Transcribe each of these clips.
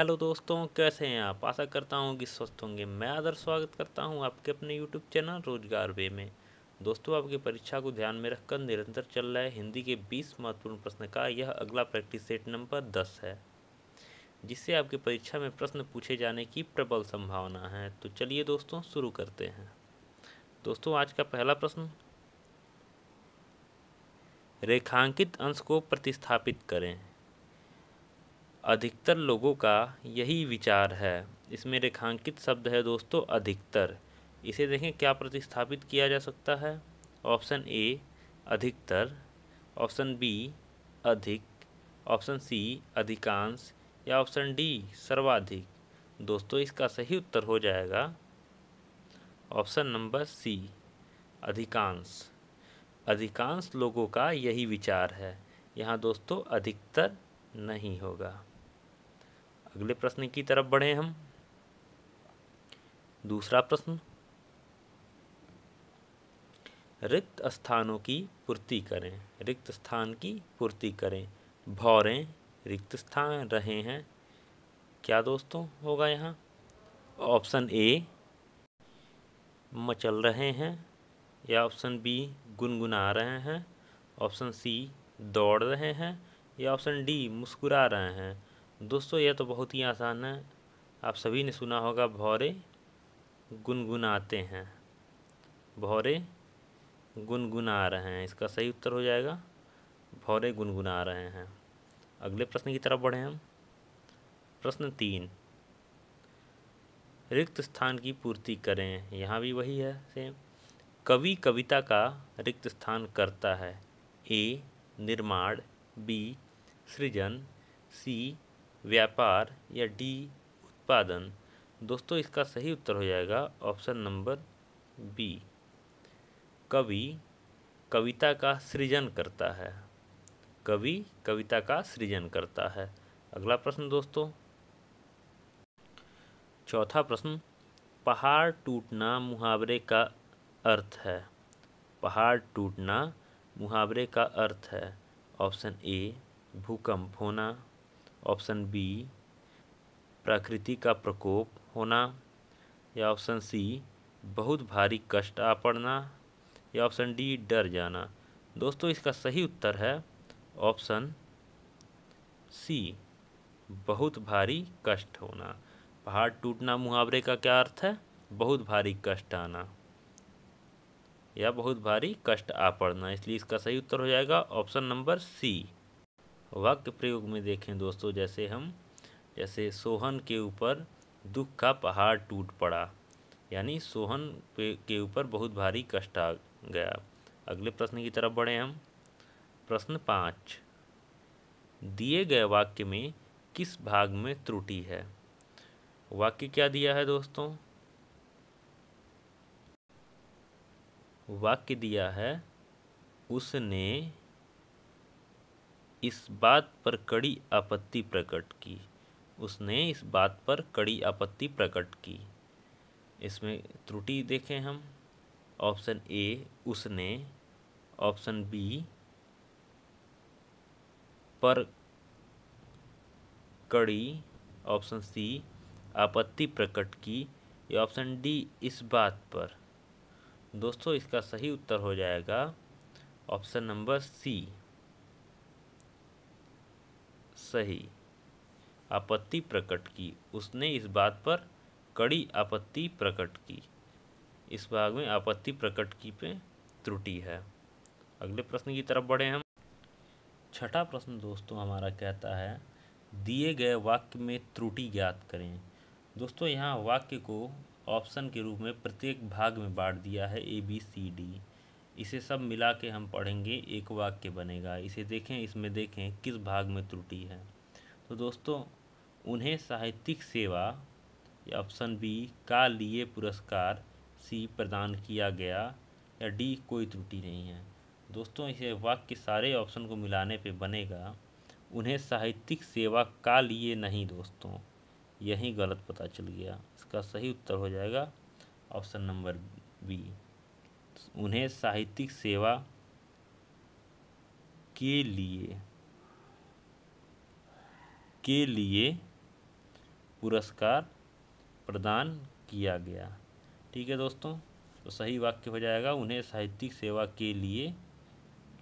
hello दोस्तों कैसे हैं आप आशा करता हूं कि स्वस्थ होंगे मैं आदर स्वागत करता हूं आपके अपने यूट्यूब चैनल रोजगार वे में दोस्तों आपकी परीक्षा को ध्यान में रखकर निरंतर चल रहा है हिंदी के 20 महत्वपूर्ण प्रश्न का यह अगला प्रैक्टिस सेट नंबर 10 है जिससे आपकी परीक्षा में प्रश्न पूछे जाने की प्रबल संभावना है तो चलिए दोस्तों शुरू करते हैं दोस्तों आज का पहला प्रश्न रेखांकित अंश को प्रतिस्थापित करें अधिकतर लोगों का यही विचार है इसमें रेखांकित शब्द है दोस्तों अधिकतर इसे देखें क्या प्रतिस्थापित किया जा सकता है ऑप्शन ए अधिकतर ऑप्शन बी अधिक ऑप्शन सी अधिकांश या ऑप्शन डी सर्वाधिक दोस्तों इसका सही उत्तर हो जाएगा ऑप्शन नंबर सी अधिकांश अधिकांश लोगों का यही विचार है यहाँ दोस्तों अधिकतर नहीं होगा अगले प्रश्न की तरफ बढ़े हम दूसरा प्रश्न रिक्त स्थानों की पूर्ति करें रिक्त स्थान की पूर्ति करें भौरें रिक्त स्थान रहे हैं क्या दोस्तों होगा यहाँ ऑप्शन ए मचल रहे हैं या ऑप्शन बी गुनगुना रहे हैं ऑप्शन सी दौड़ रहे हैं या ऑप्शन डी मुस्कुरा रहे हैं दोस्तों यह तो बहुत ही आसान है आप सभी ने सुना होगा भौरे गुनगुनाते हैं भौरे गुनगुना रहे हैं इसका सही उत्तर हो जाएगा भौरे गुनगुना रहे हैं अगले प्रश्न की तरफ बढ़ें हम प्रश्न तीन रिक्त स्थान की पूर्ति करें यहाँ भी वही है सेम कवि कविता का रिक्त स्थान करता है ए निर्माण बी सृजन सी व्यापार या डी उत्पादन दोस्तों इसका सही उत्तर हो जाएगा ऑप्शन नंबर बी कवि कविता का सृजन करता है कवि कविता का सृजन करता है अगला प्रश्न दोस्तों चौथा प्रश्न पहाड़ टूटना मुहावरे का अर्थ है पहाड़ टूटना मुहावरे का अर्थ है ऑप्शन ए भूकंप होना ऑप्शन बी प्रकृति का प्रकोप होना या ऑप्शन सी बहुत भारी कष्ट आ पड़ना या ऑप्शन डी डर जाना दोस्तों इसका सही उत्तर है ऑप्शन सी बहुत भारी कष्ट होना पहाड़ टूटना मुहावरे का क्या अर्थ है बहुत भारी कष्ट आना या बहुत भारी कष्ट आ पड़ना इसलिए इसका सही उत्तर हो जाएगा ऑप्शन नंबर सी वाक्य प्रयोग में देखें दोस्तों जैसे हम जैसे सोहन के ऊपर दुख का पहाड़ टूट पड़ा यानी सोहन के ऊपर बहुत भारी कष्ट आ गया अगले प्रश्न की तरफ बढ़े हम प्रश्न पाँच दिए गए वाक्य में किस भाग में त्रुटि है वाक्य क्या दिया है दोस्तों वाक्य दिया है उसने इस बात पर कड़ी आपत्ति प्रकट की उसने इस बात पर कड़ी आपत्ति प्रकट की इसमें त्रुटि देखें हम ऑप्शन ए उसने ऑप्शन बी पर कड़ी ऑप्शन सी आपत्ति प्रकट की या ऑप्शन डी इस बात पर दोस्तों इसका सही उत्तर हो जाएगा ऑप्शन नंबर सी सही आपत्ति प्रकट की उसने इस बात पर कड़ी आपत्ति प्रकट की इस भाग में आपत्ति प्रकट की पे त्रुटि है अगले प्रश्न की तरफ बढ़े हम छठा प्रश्न दोस्तों हमारा कहता है दिए गए वाक्य में त्रुटि ज्ञात करें दोस्तों यहाँ वाक्य को ऑप्शन के रूप में प्रत्येक भाग में बांट दिया है ए बी सी डी इसे सब मिला के हम पढ़ेंगे एक वाक्य बनेगा इसे देखें इसमें देखें किस भाग में त्रुटि है तो दोस्तों उन्हें साहित्यिक सेवा ऑप्शन बी का लिए पुरस्कार सी प्रदान किया गया या डी कोई त्रुटि नहीं है दोस्तों इसे वाक्य सारे ऑप्शन को मिलाने पे बनेगा उन्हें साहित्यिक सेवा का लिए नहीं दोस्तों यही गलत पता चल गया इसका सही उत्तर हो जाएगा ऑप्शन नंबर बी उन्हें साहित्यिक सेवा के लिए के लिए पुरस्कार प्रदान किया गया ठीक है दोस्तों तो सही वाक्य हो जाएगा उन्हें साहित्यिक सेवा के लिए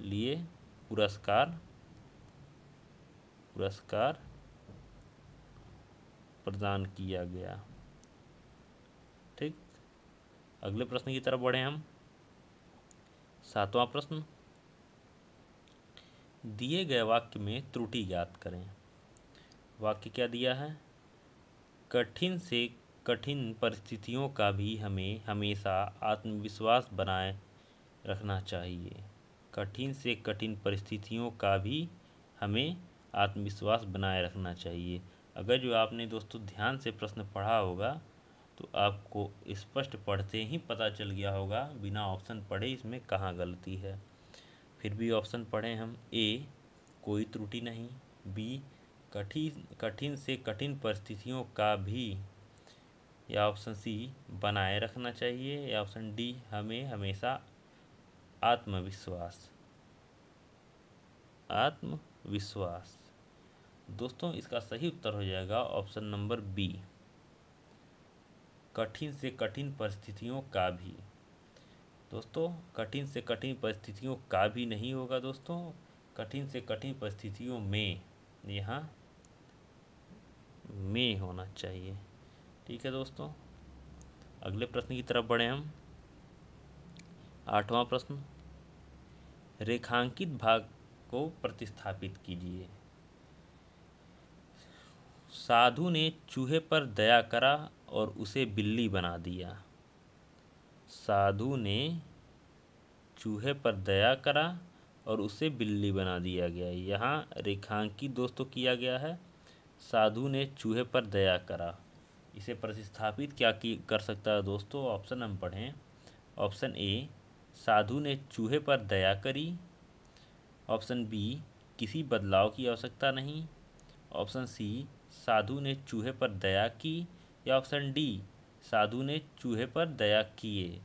लिए पुरस्कार पुरस्कार प्रदान किया गया ठीक अगले प्रश्न की तरफ बढ़े हम सातवां प्रश्न दिए गए वाक्य में त्रुटि ज्ञात करें वाक्य क्या दिया है कठिन से कठिन परिस्थितियों का भी हमें हमेशा आत्मविश्वास बनाए रखना चाहिए कठिन से कठिन परिस्थितियों का भी हमें आत्मविश्वास बनाए रखना चाहिए अगर जो आपने दोस्तों ध्यान से प्रश्न पढ़ा होगा तो आपको स्पष्ट पढ़ते ही पता चल गया होगा बिना ऑप्शन पढ़े इसमें कहाँ गलती है फिर भी ऑप्शन पढ़ें हम ए कोई त्रुटि नहीं बी कठिन कठिन से कठिन परिस्थितियों का भी या ऑप्शन सी बनाए रखना चाहिए या ऑप्शन डी हमें हमेशा आत्मविश्वास आत्मविश्वास दोस्तों इसका सही उत्तर हो जाएगा ऑप्शन नंबर बी कठिन से कठिन परिस्थितियों का भी दोस्तों कठिन से कठिन परिस्थितियों का भी नहीं होगा दोस्तों कठिन से कठिन परिस्थितियों में यहाँ में होना चाहिए ठीक है दोस्तों अगले प्रश्न की तरफ बढ़े हम आठवां प्रश्न रेखांकित भाग को प्रतिस्थापित कीजिए साधु ने चूहे पर दया करा और उसे बिल्ली बना दिया साधु ने चूहे पर दया करा और उसे बिल्ली बना दिया गया यहाँ रेखांकित दोस्तों किया गया है साधु ने चूहे पर दया करा इसे प्रतिस्थापित क्या की कर सकता है दोस्तों ऑप्शन हम पढ़ें ऑप्शन ए साधु ने चूहे पर दया करी ऑप्शन बी किसी बदलाव की आवश्यकता नहीं ऑप्शन सी साधु ने चूहे पर दया की या ऑप्शन डी साधु ने चूहे पर दया किए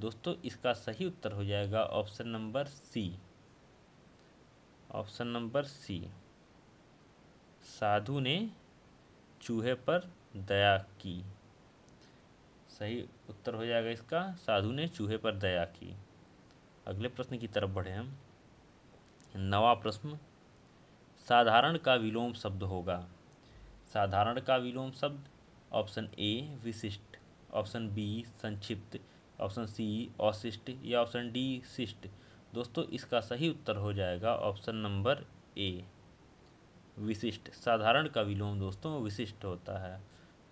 दोस्तों इसका सही उत्तर हो जाएगा option number C option number C साधु ने चूहे पर दया की सही उत्तर हो जाएगा इसका साधु ने चूहे पर दया की अगले प्रश्न की तरफ बढ़े हम नवा प्रश्न साधारण का विलोम शब्द होगा साधारण का विलोम शब्द ऑप्शन ए विशिष्ट ऑप्शन बी संक्षिप्त ऑप्शन सी अशिष्ट या ऑप्शन डी शिष्ट दोस्तों इसका सही उत्तर हो जाएगा ऑप्शन नंबर ए विशिष्ट साधारण का विलोम दोस्तों विशिष्ट होता है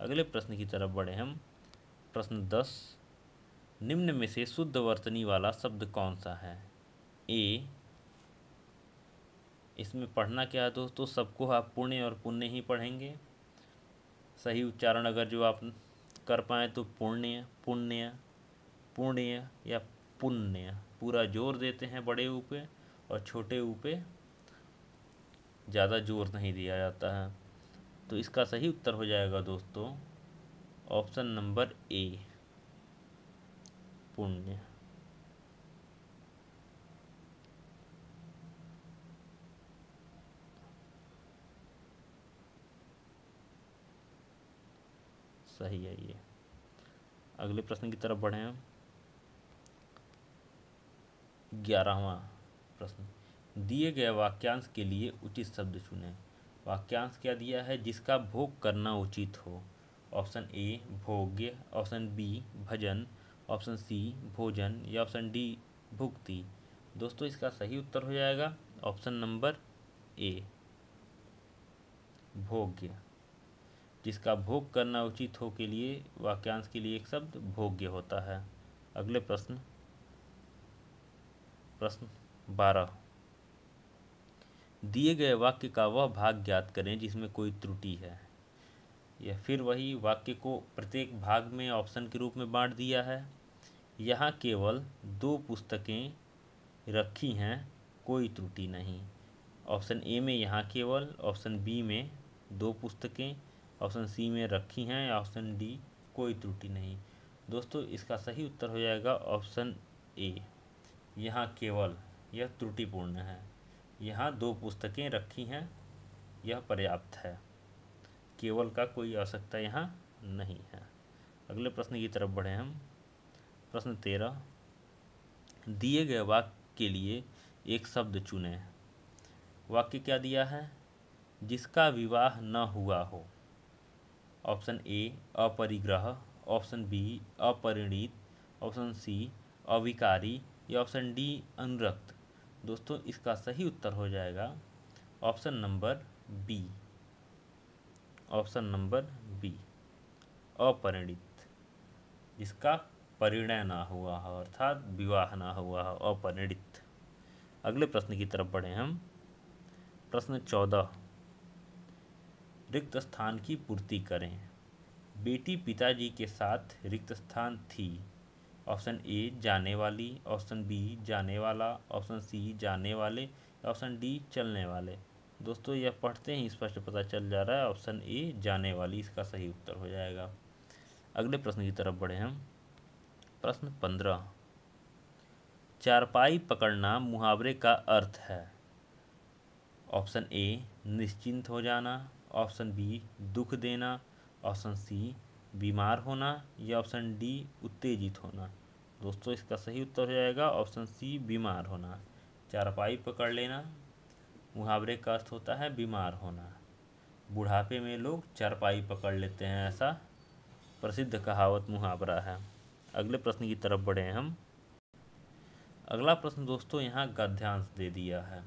अगले प्रश्न की तरफ बढ़े हम प्रश्न दस निम्न में से शुद्ध वर्तनी वाला शब्द कौन सा है ए इसमें पढ़ना क्या है दोस्तों सबको आप पुण्य और पुण्य ही पढ़ेंगे सही उच्चारण अगर जो आप कर पाए तो पुण्य पुण्य पुण्य या पुण्य पूरा जोर देते हैं बड़े ऊ पे और छोटे ऊ पे ज़्यादा जोर नहीं दिया जाता है तो इसका सही उत्तर हो जाएगा दोस्तों ऑप्शन नंबर ए पुण्य सही है ये अगले प्रश्न की तरफ बढ़े हम ग्यारहवा प्रश्न दिए गए वाक्यांश के लिए उचित शब्द चुनें वाक्यांश क्या दिया है जिसका भोग करना उचित हो ऑप्शन ए भोग्य ऑप्शन बी भजन ऑप्शन सी भोजन या ऑप्शन डी भुक्ति दोस्तों इसका सही उत्तर हो जाएगा ऑप्शन नंबर ए भोग्य जिसका भोग करना उचित हो के लिए वाक्यांश के लिए एक शब्द भोग्य होता है अगले प्रश्न प्रश्न बारह दिए गए वाक्य का वह भाग ज्ञात करें जिसमें कोई त्रुटि है या फिर वही वाक्य को प्रत्येक भाग में ऑप्शन के रूप में बांट दिया है यहाँ केवल दो पुस्तकें रखी हैं कोई त्रुटि नहीं ऑप्शन ए में यहाँ केवल ऑप्शन बी में दो पुस्तकें ऑप्शन सी में रखी हैं या ऑप्शन डी कोई त्रुटि नहीं दोस्तों इसका सही उत्तर हो जाएगा ऑप्शन ए यहाँ केवल यह त्रुटिपूर्ण है यहाँ दो पुस्तकें रखी हैं यह पर्याप्त है केवल का कोई आवश्यकता यहाँ नहीं है अगले प्रश्न की तरफ बढ़े हम प्रश्न तेरह दिए गए वाक्य के लिए एक शब्द चुने वाक्य क्या दिया है जिसका विवाह न हुआ हो ऑप्शन ए अपरिग्रह ऑप्शन बी अपरिणित ऑप्शन सी अविकारी या ऑप्शन डी अनुरक्त दोस्तों इसका सही उत्तर हो जाएगा option number B option number B अपरिणित जिसका परिणय ना हुआ हो अर्थात विवाह ना हुआ हो अपरिणित अगले प्रश्न की तरफ बढ़े हम प्रश्न चौदह रिक्त स्थान की पूर्ति करें बेटी पिताजी के साथ रिक्त स्थान थी ऑप्शन ए जाने वाली ऑप्शन बी जाने वाला ऑप्शन सी जाने वाले ऑप्शन डी चलने वाले दोस्तों यह पढ़ते ही स्पष्ट पता चल जा रहा है ऑप्शन ए जाने वाली इसका सही उत्तर हो जाएगा अगले प्रश्न की तरफ बढ़े हम प्रश्न पंद्रह चारपाई पकड़ना मुहावरे का अर्थ है ऑप्शन ए निश्चिंत हो जाना ऑप्शन बी दुख देना ऑप्शन सी बीमार होना या ऑप्शन डी उत्तेजित होना दोस्तों इसका सही उत्तर हो जाएगा ऑप्शन सी बीमार होना चारपाई पकड़ लेना मुहावरे का अर्थ होता है बीमार होना बुढ़ापे में लोग चारपाई पकड़ लेते हैं ऐसा प्रसिद्ध कहावत मुहावरा है अगले प्रश्न की तरफ बढ़े हम अगला प्रश्न दोस्तों यहाँ गद्यांश दे दिया है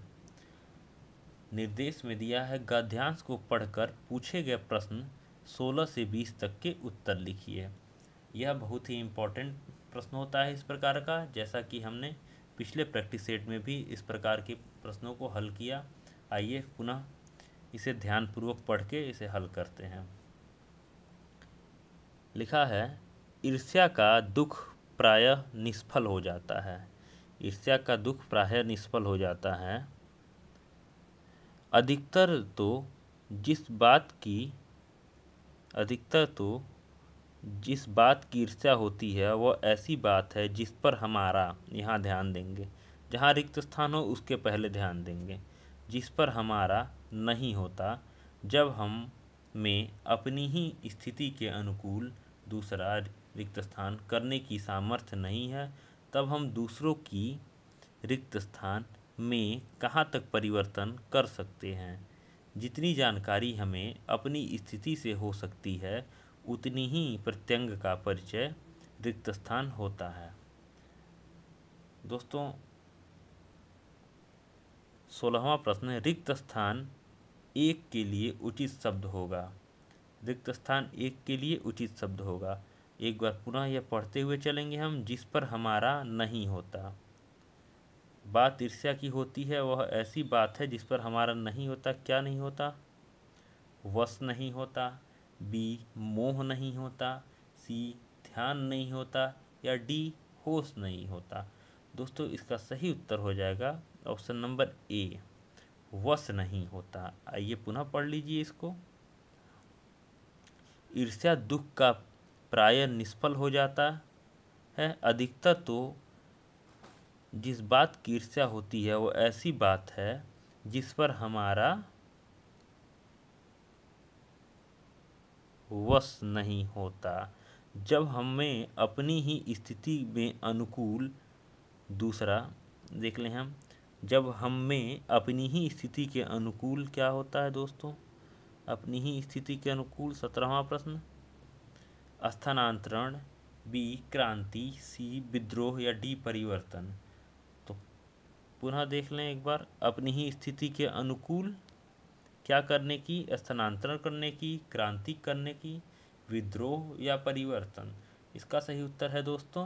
निर्देश में दिया है गाध्यांश को पढ़कर पूछे गए प्रश्न 16 से 20 तक के उत्तर लिखिए यह बहुत ही इम्पोर्टेंट प्रश्न होता है इस प्रकार का जैसा कि हमने पिछले प्रैक्टिस सेट में भी इस प्रकार के प्रश्नों को हल किया आइए पुनः इसे ध्यानपूर्वक पढ़ के इसे हल करते हैं लिखा है ईर्ष्या का दुख प्रायः निष्फल हो जाता है ईर्ष्या का दुख प्रायः निष्फल हो जाता है अधिकतर तो जिस बात की अधिकतर तो जिस बात की ईर्ष्या होती है वह ऐसी बात है जिस पर हमारा यहाँ ध्यान देंगे जहाँ रिक्त स्थान हो उसके पहले ध्यान देंगे जिस पर हमारा नहीं होता जब हम में अपनी ही स्थिति के अनुकूल दूसरा रिक्त स्थान करने की सामर्थ्य नहीं है तब हम दूसरों की रिक्त स्थान में कहाँ तक परिवर्तन कर सकते हैं जितनी जानकारी हमें अपनी स्थिति से हो सकती है उतनी ही प्रत्यंग का परिचय रिक्त स्थान होता है दोस्तों सोलहवा प्रश्न रिक्त स्थान एक के लिए उचित शब्द होगा रिक्त स्थान एक के लिए उचित शब्द होगा एक बार पुनः यह पढ़ते हुए चलेंगे हम जिस पर हमारा नहीं होता बात ईर्ष्या की होती है वह ऐसी बात है जिस पर हमारा नहीं होता क्या नहीं होता वश नहीं होता बी मोह नहीं होता सी ध्यान नहीं होता या डी होश नहीं होता दोस्तों इसका सही उत्तर हो जाएगा ऑप्शन नंबर ए वश नहीं होता आइए पुनः पढ़ लीजिए इसको ईर्ष्या दुख का प्राय निष्फल हो जाता है अधिकतर तो जिस बात की ईर्ष्या होती है वो ऐसी बात है जिस पर हमारा वश नहीं होता जब हमें अपनी ही स्थिति में अनुकूल दूसरा देख लें हम जब हम में अपनी ही स्थिति के अनुकूल क्या होता है दोस्तों अपनी ही स्थिति के अनुकूल सत्रहवा प्रश्न स्थानांतरण बी क्रांति सी विद्रोह या डी परिवर्तन पुनः देख लें एक बार अपनी ही स्थिति के अनुकूल क्या करने की स्थानांतरण करने की क्रांति करने की विद्रोह या परिवर्तन इसका सही उत्तर है दोस्तों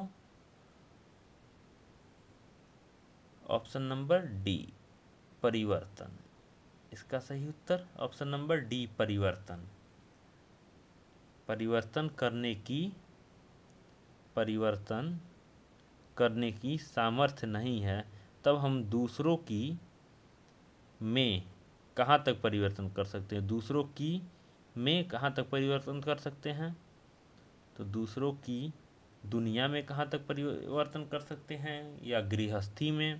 ऑप्शन नंबर डी परिवर्तन इसका सही उत्तर ऑप्शन नंबर डी परिवर्तन परिवर्तन करने की परिवर्तन करने की सामर्थ्य नहीं है तब हम दूसरों की में कहाँ तक परिवर्तन कर सकते हैं दूसरों की में कहाँ तक परिवर्तन कर सकते हैं तो दूसरों की दुनिया में कहाँ तक परिवर्तन कर सकते हैं या गृहस्थी में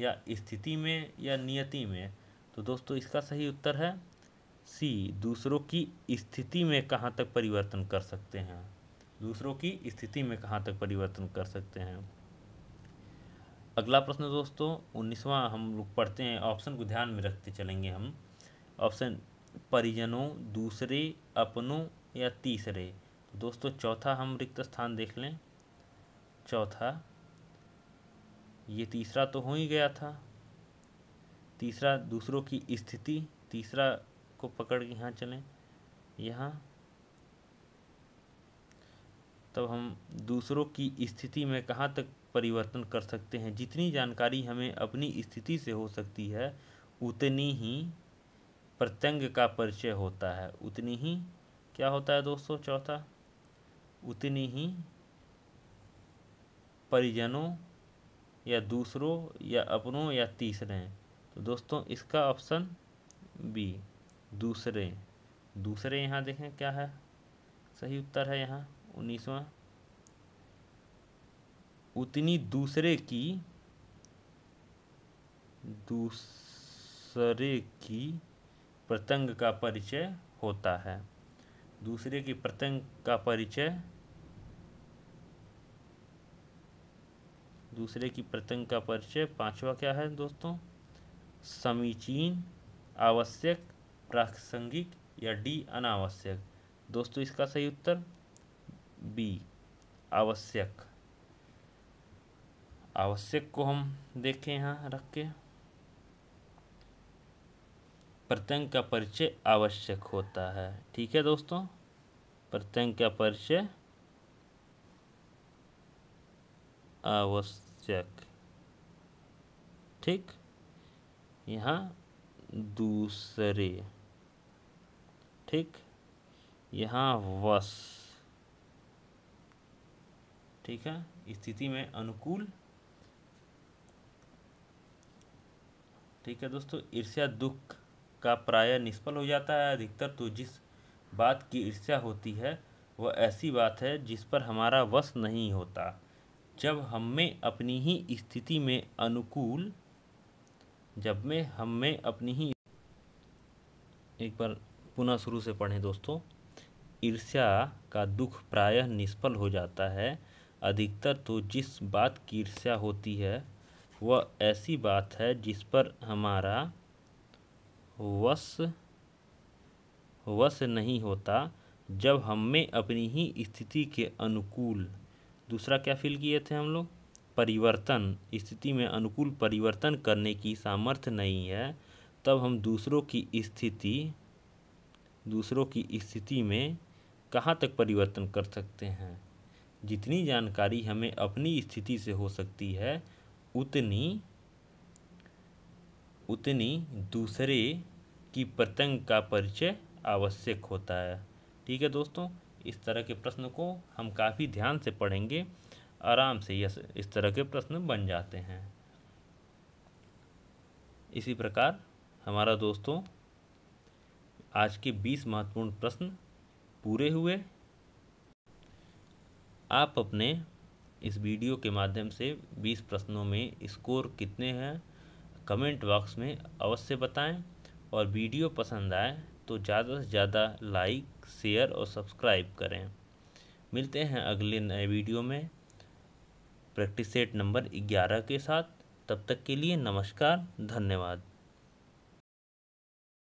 या स्थिति में या नियति में तो दोस्तों इसका सही उत्तर है सी दूसरों की स्थिति में कहाँ तक परिवर्तन कर सकते हैं दूसरों की स्थिति में कहाँ तक परिवर्तन कर सकते हैं अगला प्रश्न दोस्तों उन्नीसवा हम लोग पढ़ते हैं ऑप्शन को ध्यान में रखते चलेंगे हम ऑप्शन परिजनों दूसरे अपनों या तीसरे तो दोस्तों चौथा हम रिक्त स्थान देख लें चौथा ये तीसरा तो हो ही गया था तीसरा दूसरों की स्थिति तीसरा को पकड़ के यहाँ चलें यहाँ तब हम दूसरों की स्थिति में कहाँ तक परिवर्तन कर सकते हैं जितनी जानकारी हमें अपनी स्थिति से हो सकती है उतनी ही प्रत्यंग का परिचय होता है उतनी ही क्या होता है दोस्तों चौथा उतनी ही परिजनों या दूसरों या अपनों या तीसरे तो दोस्तों इसका ऑप्शन बी दूसरे दूसरे यहाँ देखें क्या है सही उत्तर है यहाँ उन्नीसवा उतनी दूसरे की दूसरे की प्रतंग का परिचय होता है दूसरे की प्रतंग का परिचय दूसरे की प्रतंग का परिचय पांचवा क्या है दोस्तों समीचीन आवश्यक प्रासंगिक या डी अनावश्यक दोस्तों इसका सही उत्तर बी आवश्यक आवश्यक को हम देखें यहाँ रख के प्रत्यंग का परिचय आवश्यक होता है ठीक है दोस्तों प्रत्यंग का परिचय आवश्यक ठीक यहाँ दूसरे ठीक यहाँ वस ठीक है स्थिति में अनुकूल ठीक है दोस्तों ईर्ष्या दुख का प्राय निष्फल हो जाता है अधिकतर तो जिस बात की ईर्ष्या होती है वह ऐसी बात है जिस पर हमारा वश नहीं होता जब हमें अपनी ही स्थिति में अनुकूल जब में हमें अपनी ही एक बार पुनः शुरू से पढ़ें दोस्तों ईर्ष्या का दुख प्रायः निष्फल हो जाता है अधिकतर तो जिस बात की ईर्ष्या होती है वह ऐसी बात है जिस पर हमारा वश वश नहीं होता जब हमें अपनी ही स्थिति के अनुकूल दूसरा क्या फील किए थे हम लोग परिवर्तन स्थिति में अनुकूल परिवर्तन करने की सामर्थ्य नहीं है तब हम दूसरों की स्थिति दूसरों की स्थिति में कहाँ तक परिवर्तन कर सकते हैं जितनी जानकारी हमें अपनी स्थिति से हो सकती है उतनी उतनी दूसरे की पतंग का परिचय आवश्यक होता है ठीक है दोस्तों इस तरह के प्रश्न को हम काफ़ी ध्यान से पढ़ेंगे आराम से यह इस तरह के प्रश्न बन जाते हैं इसी प्रकार हमारा दोस्तों आज के बीस महत्वपूर्ण प्रश्न पूरे हुए आप अपने इस वीडियो के माध्यम से 20 प्रश्नों में स्कोर कितने हैं कमेंट बॉक्स में अवश्य बताएं और वीडियो पसंद आए तो ज़्यादा से ज़्यादा लाइक शेयर और सब्सक्राइब करें मिलते हैं अगले नए वीडियो में प्रैक्टिस सेट नंबर 11 के साथ तब तक के लिए नमस्कार धन्यवाद